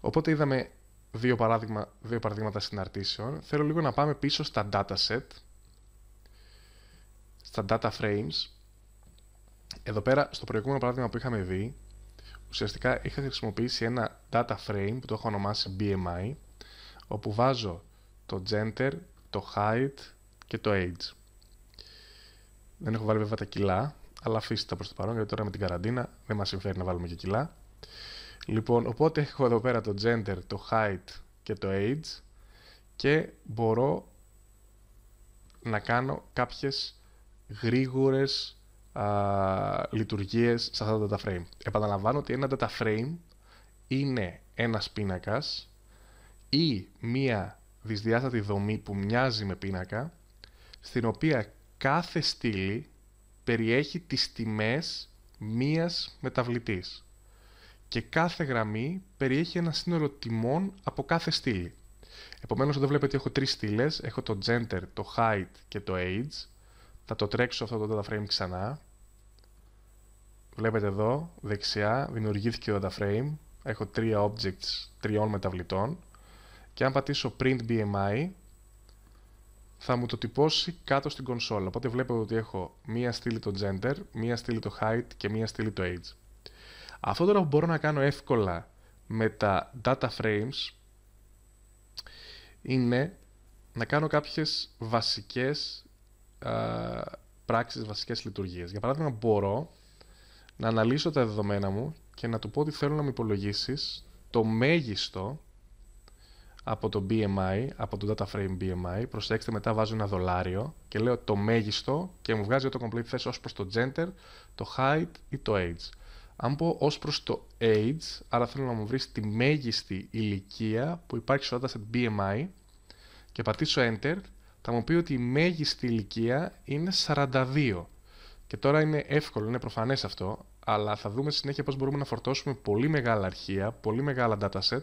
Οπότε είδαμε δύο, παράδειγμα, δύο παραδείγματα συναρτήσεων. Θέλω λίγο να πάμε πίσω στα dataset, στα data frames. Εδώ πέρα, στο προηγούμενο παράδειγμα που είχαμε δει, ουσιαστικά είχα χρησιμοποιήσει ένα data frame που το έχω ονομάσει BMI, όπου βάζω το gender, το height και το age. Δεν έχω βάλει βέβαια τα κιλά, αλλά αφήστε τα προς το παρόν, γιατί τώρα με την καραντίνα δεν μας συμφέρει να βάλουμε και κιλά. Λοιπόν, οπότε έχω εδώ πέρα το gender, το height και το age και μπορώ να κάνω κάποιες γρήγορες α, λειτουργίες σε αυτά τα data frame. Επαναλαμβάνω ότι ένα data frame είναι ένας πίνακας ή μία δυσδιάστατη δομή που μοιάζει με πίνακα στην οποία κάθε στήλη περιέχει τις τιμές μίας μεταβλητής και κάθε γραμμή περιέχει ένα σύνολο τιμών από κάθε στήλη. Επομένως εδώ βλέπετε ότι έχω τρεις στήλες, έχω το gender, το height και το age. Θα το τρέξω αυτό το data frame ξανά. Βλέπετε εδώ, δεξιά, δημιουργήθηκε το data frame. Έχω τρία objects τριών μεταβλητών. Και αν πατήσω print BMI, θα μου το τυπώσει κάτω στην κονσόλα. Οπότε βλέπετε ότι έχω μία στήλη το gender, μία στήλη το height και μία στήλη το age. Αυτό τώρα που μπορώ να κάνω εύκολα με τα data frames είναι να κάνω κάποιες βασικές α, πράξεις, βασικές λειτουργίες. Για παράδειγμα, μπορώ να αναλύσω τα δεδομένα μου και να του πω ότι θέλω να μου υπολογίσεις το μέγιστο από το BMI, από το data frame BMI, προσέξτε μετά βάζω ένα δολάριο και λέω το μέγιστο και μου βγάζει το complete θέση ως προς το gender, το height ή το age. Αν πω ως προς το age, άρα θέλω να μου βρεις τη μέγιστη ηλικία που υπάρχει στο dataset BMI και πατήσω enter, θα μου πει ότι η μέγιστη ηλικία είναι 42. Και τώρα είναι εύκολο, είναι προφανές αυτό, αλλά θα δούμε συνέχεια πώς μπορούμε να φορτώσουμε πολύ μεγάλα αρχεία, πολύ μεγάλα dataset,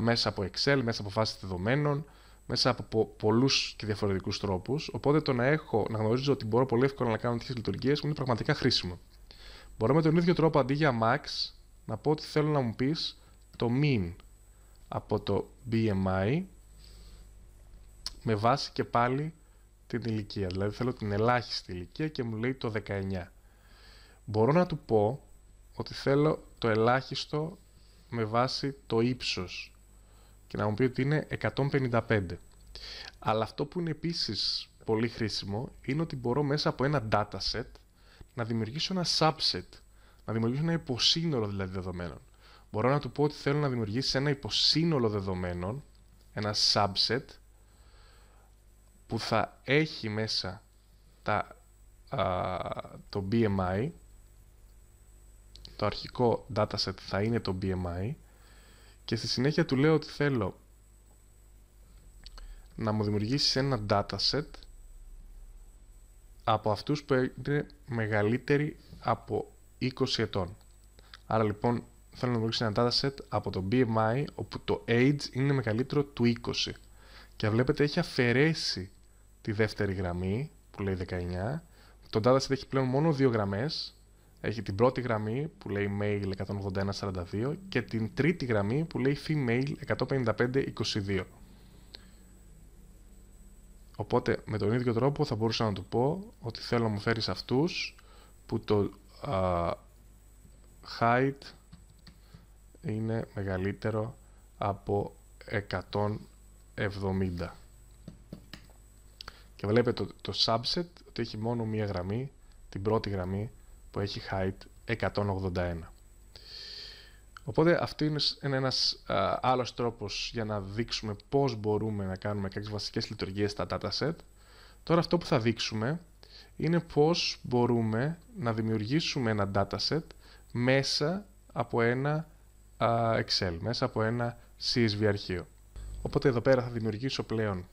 μέσα από Excel, μέσα από φάσεις δεδομένων, μέσα από πολλούς και διαφορετικούς τρόπους. Οπότε το να, έχω, να γνωρίζω ότι μπορώ πολύ εύκολα να κάνω τέτοιες λειτουργίες μου είναι πραγματικά χρήσιμο. Μπορώ με τον ίδιο τρόπο αντί για max να πω ότι θέλω να μου πεις το mean από το BMI με βάση και πάλι την ηλικία. Δηλαδή θέλω την ελάχιστη ηλικία και μου λέει το 19. Μπορώ να του πω ότι θέλω το ελάχιστο με βάση το ύψος και να μου πει ότι είναι 155. Αλλά αυτό που είναι επίσης πολύ χρήσιμο είναι ότι μπορώ μέσα από ένα dataset να δημιουργήσω ένα subset, να δημιουργήσω ένα υποσύνολο δηλαδή δεδομένων. Μπορώ να του πω ότι θέλω να δημιουργήσει ένα υποσύνολο δεδομένων, ένα subset, που θα έχει μέσα τα, το BMI, το αρχικό dataset θα είναι το BMI, και στη συνέχεια του λέω ότι θέλω να μου δημιουργήσει ένα dataset από αυτούς που είναι μεγαλύτεροι από 20 ετών. Άρα λοιπόν θέλω να δημιουργήσω ένα dataset από το BMI όπου το age είναι μεγαλύτερο του 20. Και βλέπετε έχει αφαιρέσει τη δεύτερη γραμμή που λέει 19. Το dataset έχει πλέον μόνο δύο γραμμές. Έχει την πρώτη γραμμή που λέει male 181-42 και την τρίτη γραμμή που λέει female 155-22. Οπότε με τον ίδιο τρόπο θα μπορούσα να του πω ότι θέλω να μου φέρεις αυτούς που το height είναι μεγαλύτερο από 170. Και βλέπετε το, το subset ότι έχει μόνο μία γραμμή, την πρώτη γραμμή που έχει height 181. Οπότε αυτό είναι ένας άλλο άλλος τρόπος για να δείξουμε πώς μπορούμε να κάνουμε κάποιες βασικές λειτουργίες στα dataset. Τώρα αυτό που θα δείξουμε είναι πώς μπορούμε να δημιουργήσουμε ένα dataset μέσα από ένα Excel, μέσα από ένα CSV αρχείο. Οπότε εδώ πέρα θα δημιουργήσω πλέον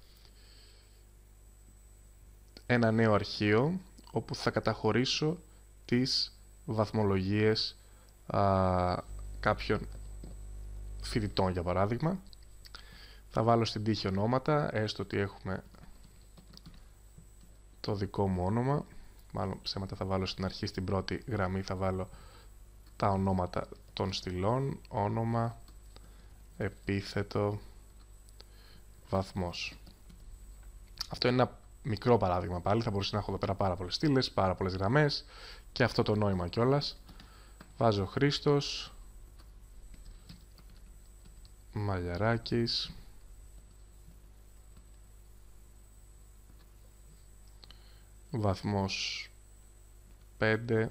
ένα νέο αρχείο όπου θα καταχωρήσω τις βαθμολογίες κάποιων φοιτητών για παράδειγμα. Θα βάλω στην τύχη ονόματα, έστω ότι έχουμε το δικό μου όνομα. Μάλλον ψέματα θα βάλω στην αρχή, στην πρώτη γραμμή θα βάλω τα ονόματα των στυλών, όνομα, επίθετο, βαθμός. Αυτό είναι ένα μικρό παράδειγμα πάλι, θα μπορούσα να έχω εδώ πέρα πάρα πολλές στήλες, πάρα πολλές γραμμές και αυτό το νόημα κιόλας. Βάζω Χρήστος, Μαλιαράκης Βαθμός 5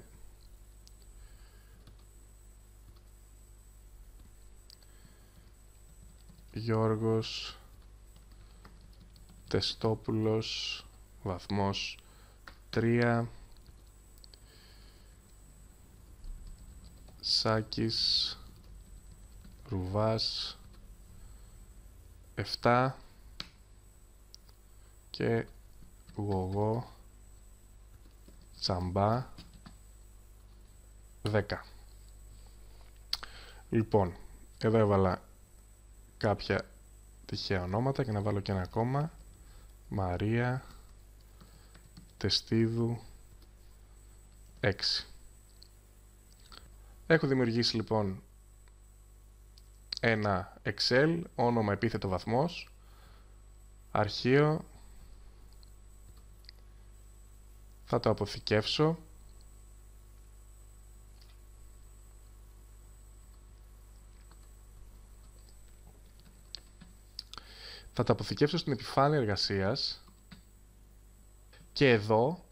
Γιώργος Τεστόπουλος Βαθμός 3 Σάκης Ρουβάς 7 και γωγό τσαμπά 10. Λοιπόν, εδώ έβαλα κάποια τυχαία ονόματα και να βάλω και ένα ακόμα. Μαρία Τεστίδου 6. Έχω δημιουργήσει λοιπόν ένα Excel, όνομα επίθετο βαθμός, αρχείο, θα το αποθηκεύσω. Θα το αποθηκεύσω στην επιφάνεια εργασίας και εδώ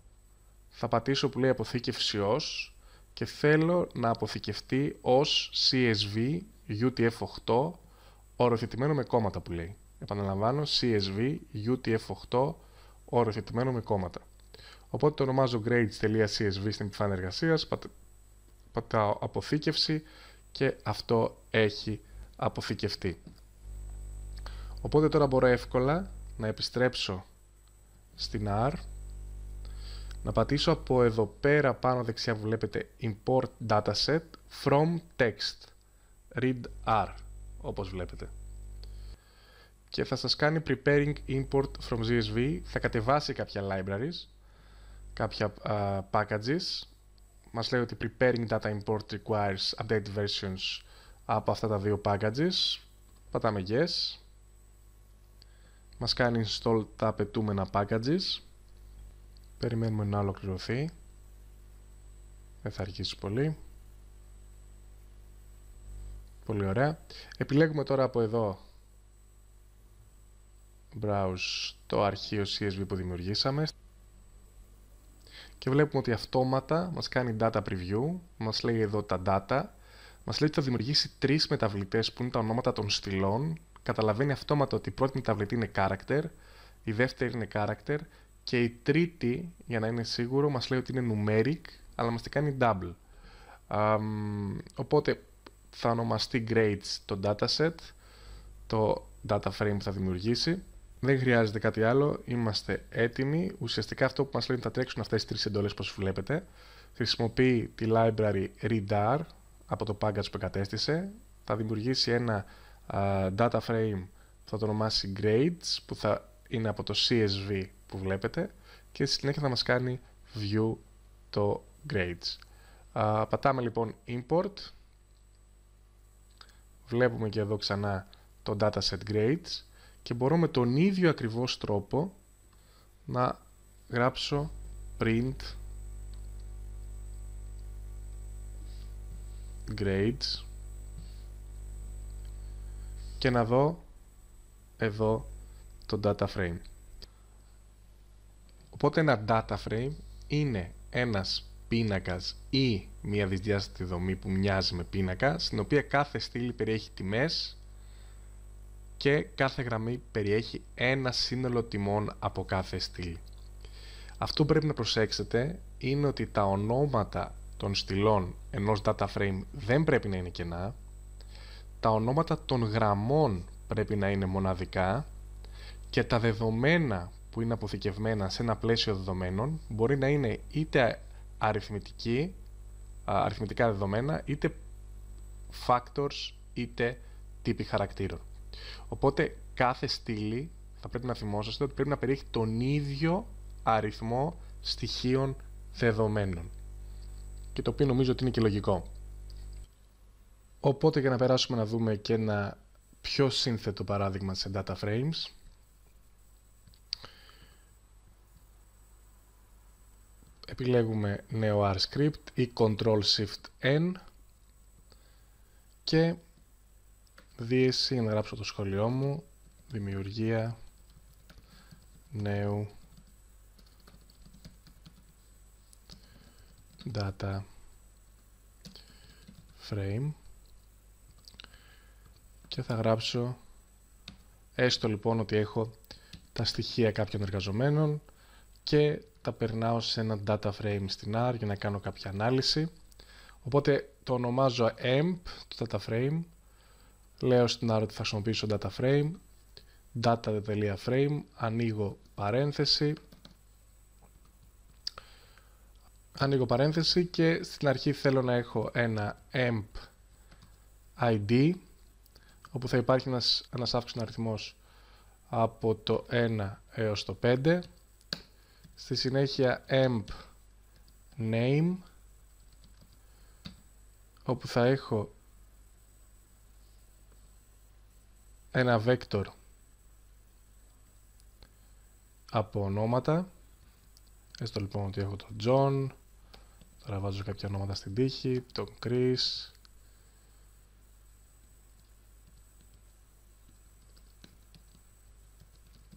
θα πατήσω που λέει αποθήκευσης ως και θέλω να αποθηκευτεί ως CSV UTF-8 οροθετημένο με κόμματα που λέει. Επαναλαμβάνω, CSV UTF-8 οροθετημένο με κόμματα. Οπότε το ονομάζω grades.csv στην επιφάνεια εργασίας, πατάω αποθήκευση και αυτό έχει αποθηκευτεί. Οπότε τώρα μπορώ εύκολα να επιστρέψω στην R, να πατήσω από εδώ πέρα πάνω δεξιά που βλέπετε import dataset from text read R, όπως βλέπετε. Και θα σας κάνει preparing import from CSV, θα κατεβάσει κάποια libraries, κάποια packages. Μας λέει ότι preparing data import requires update versions από αυτά τα δύο packages. Πατάμε yes. Μας κάνει install τα απαιτούμενα packages. Περιμένουμε να ολοκληρωθεί. Δεν θα αρχίσει πολύ. Πολύ ωραία. Επιλέγουμε τώρα από εδώ browse το αρχείο CSV που δημιουργήσαμε και βλέπουμε ότι αυτόματα μας κάνει data preview, μας λέει εδώ τα data, μας λέει ότι θα δημιουργήσει τρεις μεταβλητές που είναι τα ονόματα των στυλών, καταλαβαίνει αυτόματα ότι η πρώτη μεταβλητή είναι character, η δεύτερη είναι character και η τρίτη, για να είναι σίγουρο, μας λέει ότι είναι numeric, αλλά μας τη κάνει double. Um, οπότε θα ονομαστεί grades το dataset, το data frame που θα δημιουργήσει. Δεν χρειάζεται κάτι άλλο, είμαστε έτοιμοι. Ουσιαστικά αυτό που μας λένε θα τρέξουν αυτές τις τρεις εντολές όπως βλέπετε. Χρησιμοποιεί τη library Redar από το package που κατέστησε. Θα δημιουργήσει ένα uh, data frame που θα το ονομάσει grades που θα είναι από το CSV που βλέπετε και στη συνέχεια θα μας κάνει view το grades. πατάμε λοιπόν import βλέπουμε και εδώ ξανά το dataset grades και μπορώ με τον ίδιο ακριβώς τρόπο να γράψω print grades και να δω εδώ το data frame. Οπότε ένα data frame είναι ένας πίνακας ή μια δυσδιάστατη δομή που μοιάζει με πίνακας, στην οποία κάθε στήλη περιέχει τιμές και κάθε γραμμή περιέχει ένα σύνολο τιμών από κάθε στήλη. Αυτό που πρέπει να προσέξετε είναι ότι τα ονόματα των στυλών ενός data frame δεν πρέπει να είναι κενά, τα ονόματα των γραμμών πρέπει να είναι μοναδικά και τα δεδομένα που είναι αποθηκευμένα σε ένα πλαίσιο δεδομένων μπορεί να είναι είτε αριθμητική, αριθμητικά δεδομένα, είτε factors, είτε τύποι χαρακτήρων. Οπότε κάθε στήλη θα πρέπει να θυμόσαστε ότι πρέπει να περιέχει τον ίδιο αριθμό στοιχείων δεδομένων. Και το οποίο νομίζω ότι είναι και λογικό. Οπότε για να περάσουμε να δούμε και ένα πιο σύνθετο παράδειγμα σε data frames, επιλέγουμε νέο R script ή Ctrl Shift N και δίαιση να γράψω το σχολιό μου δημιουργία νέου data frame και θα γράψω έστω λοιπόν ότι έχω τα στοιχεία κάποιων εργαζομένων και τα περνάω σε ένα data frame στην R για να κάνω κάποια ανάλυση. Οπότε το ονομάζω amp, το data frame. Λέω στην R ότι θα χρησιμοποιήσω data frame. data.frame, ανοίγω παρένθεση. Ανοίγω παρένθεση και στην αρχή θέλω να έχω ένα amp id όπου θα υπάρχει ένας, ένας αριθμός από το 1 έως το 5 στη συνέχεια emp name όπου θα έχω ένα vector από ονόματα έστω λοιπόν ότι έχω τον John τώρα βάζω κάποια ονόματα στην τύχη τον Chris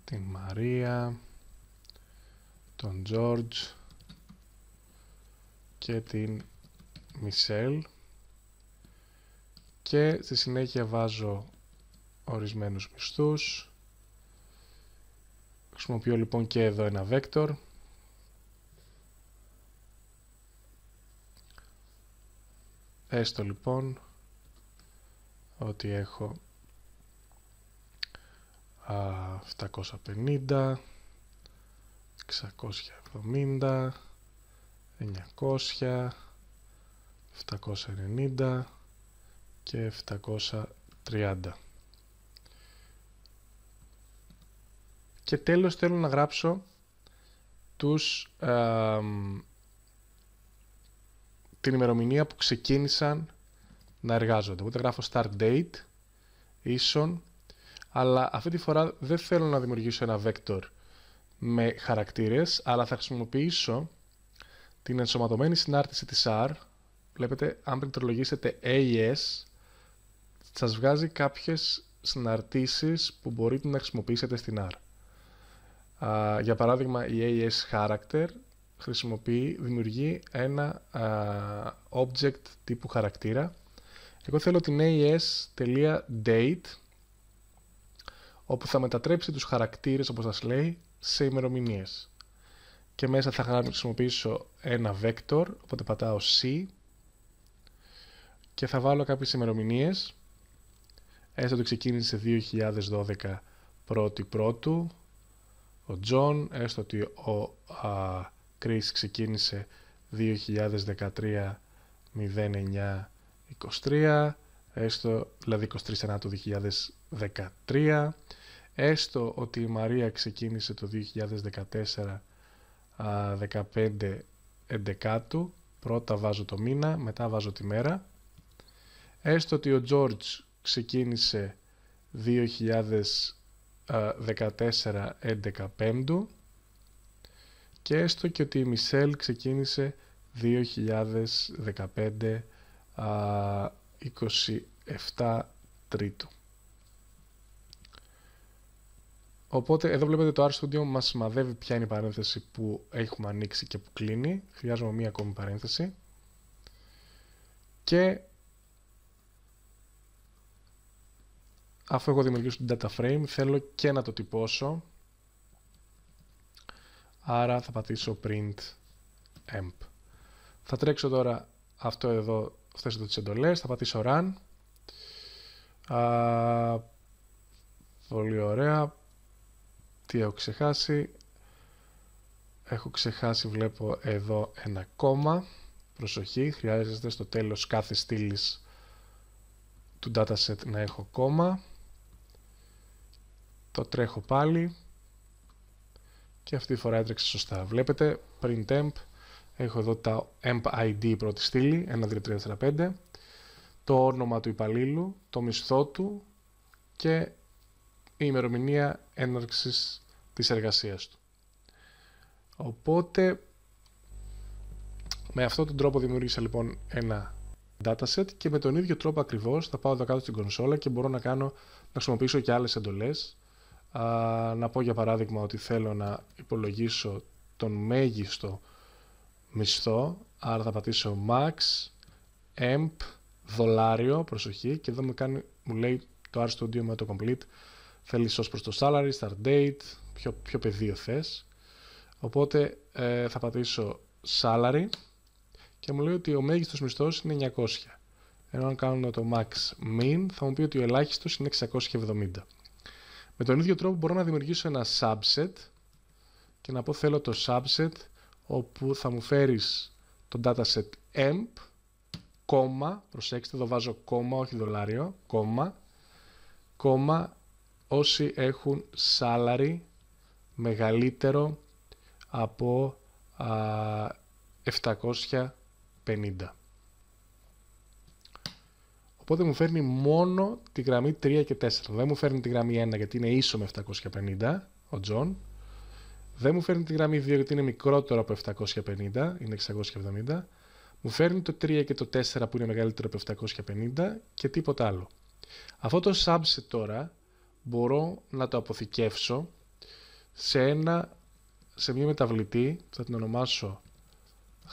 την Μαρία τον George και την Μισέλ και στη συνέχεια βάζω ορισμένους μισθούς χρησιμοποιώ λοιπόν και εδώ ένα vector έστω λοιπόν ότι έχω 750 670, 900, 790 και 730. Και τέλος θέλω να γράψω τους, την ημερομηνία που ξεκίνησαν να εργάζονται. Οπότε γράφω start date, ίσον, αλλά αυτή τη φορά δεν θέλω να δημιουργήσω ένα vector με χαρακτήρες, αλλά θα χρησιμοποιήσω την ενσωματωμένη συνάρτηση της R. Βλέπετε, αν πληκτρολογήσετε AES, σας βγάζει κάποιες συναρτήσεις που μπορείτε να χρησιμοποιήσετε στην R. για παράδειγμα, η AES character χρησιμοποιεί, δημιουργεί ένα object τύπου χαρακτήρα. Εγώ θέλω την AES.date όπου θα μετατρέψει τους χαρακτήρες, όπως σας λέει, σε ημερομηνίες. Και μέσα θα χρησιμοποιήσω ένα vector, οπότε πατάω C και θα βάλω κάποιες ημερομηνίες. Έστω ότι ξεκίνησε 2012 πρώτη πρώτου. Ο John, έστω ότι ο α, ξεκίνησε 2013 09 23, έστω δηλαδή 23 του 2013 έστω ότι η Μαρία ξεκίνησε το 2014 15 εντεκάτου, πρώτα βάζω το μήνα, μετά βάζω τη μέρα, έστω ότι ο George ξεκίνησε 2014 11 και έστω και ότι η Μισελ ξεκίνησε 2015 27 τρίτου. Οπότε εδώ βλέπετε το RStudio μας σημαδεύει ποια είναι η παρένθεση που έχουμε ανοίξει και που κλείνει. Χρειάζομαι μία ακόμη παρένθεση. Και αφού έχω δημιουργήσει το data frame θέλω και να το τυπώσω. Άρα θα πατήσω print emp. Θα τρέξω τώρα αυτό εδώ, αυτές εδώ τις εντολές, θα πατήσω run. Α, πολύ ωραία. Τι έχω ξεχάσει. Έχω ξεχάσει, βλέπω εδώ ένα κόμμα. Προσοχή, χρειάζεται στο τέλος κάθε στήλης του dataset να έχω κόμμα. Το τρέχω πάλι. Και αυτή τη φορά έτρεξε σωστά. Βλέπετε, print Έχω εδώ τα emp ID πρώτη στήλη, 1, 2, 3, Το όνομα του υπαλλήλου, το μισθό του και η ημερομηνία έναρξης της εργασίας του. Οπότε, με αυτόν τον τρόπο δημιούργησα λοιπόν ένα dataset και με τον ίδιο τρόπο ακριβώς θα πάω εδώ κάτω στην κονσόλα και μπορώ να κάνω, να χρησιμοποιήσω και άλλες εντολές. Α, να πω για παράδειγμα ότι θέλω να υπολογίσω τον μέγιστο μισθό, άρα θα πατήσω max, emp, δολάριο, προσοχή, και εδώ μου, μου λέει το RStudio με το complete Θέλεις ως προς το salary, start date, ποιο, ποιο πεδίο θες. Οπότε ε, θα πατήσω salary και μου λέει ότι ο μέγιστος μισθός είναι 900. Ενώ αν κάνω το max min θα μου πει ότι ο ελάχιστος είναι 670. Με τον ίδιο τρόπο μπορώ να δημιουργήσω ένα subset και να πω θέλω το subset όπου θα μου φέρεις το dataset emp, κόμμα, προσέξτε εδώ βάζω κόμμα, όχι δολάριο, κόμμα, κόμμα όσοι έχουν salary μεγαλύτερο από α, 750. Οπότε μου φέρνει μόνο τη γραμμή 3 και 4. Δεν μου φέρνει τη γραμμή 1 γιατί είναι ίσο με 750, ο Τζον. Δεν μου φέρνει τη γραμμή 2 γιατί είναι μικρότερο από 750, είναι 670. Μου φέρνει το 3 και το 4 που είναι μεγαλύτερο από 750 και τίποτα άλλο. Αυτό το subset τώρα μπορώ να το αποθηκεύσω σε, ένα, σε μια μεταβλητή θα την ονομάσω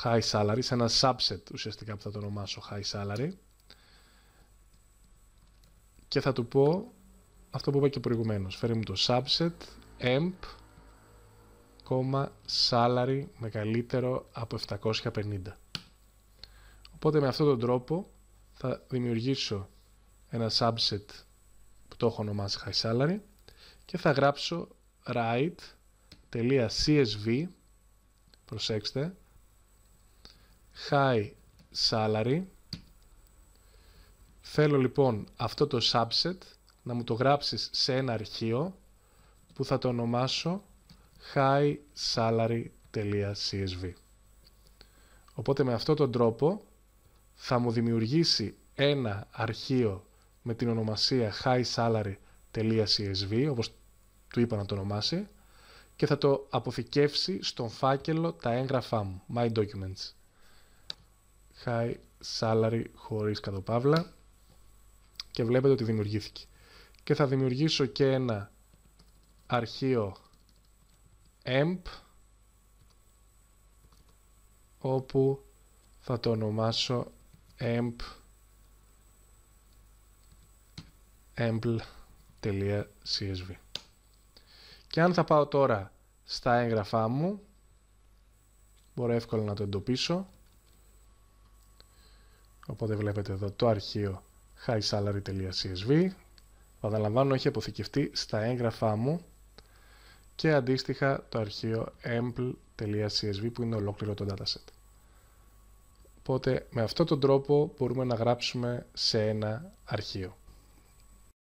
high salary, σε ένα subset ουσιαστικά που θα το ονομάσω high salary και θα του πω αυτό που είπα και προηγουμένως. Φέρει μου το subset emp salary μεγαλύτερο από 750. Οπότε με αυτόν τον τρόπο θα δημιουργήσω ένα subset το έχω ονομάσει high salary και θα γράψω write.csv προσέξτε high salary θέλω λοιπόν αυτό το subset να μου το γράψεις σε ένα αρχείο που θα το ονομάσω salary.csv οπότε με αυτόν τον τρόπο θα μου δημιουργήσει ένα αρχείο με την ονομασία highsalary.csv, όπως του είπα να το ονομάσει, και θα το αποθηκεύσει στον φάκελο τα έγγραφά μου, my documents. High salary χωρίς κατοπάβλα. και βλέπετε ότι δημιουργήθηκε. Και θα δημιουργήσω και ένα αρχείο emp όπου θα το ονομάσω emp ample.csv. Και αν θα πάω τώρα στα έγγραφά μου, μπορώ εύκολα να το εντοπίσω. Οπότε βλέπετε εδώ το αρχείο highsalary.csv. Παραλαμβάνω έχει αποθηκευτεί στα έγγραφά μου και αντίστοιχα το αρχείο ample.csv που είναι ολόκληρο το dataset. Οπότε με αυτόν τον τρόπο μπορούμε να γράψουμε σε ένα αρχείο.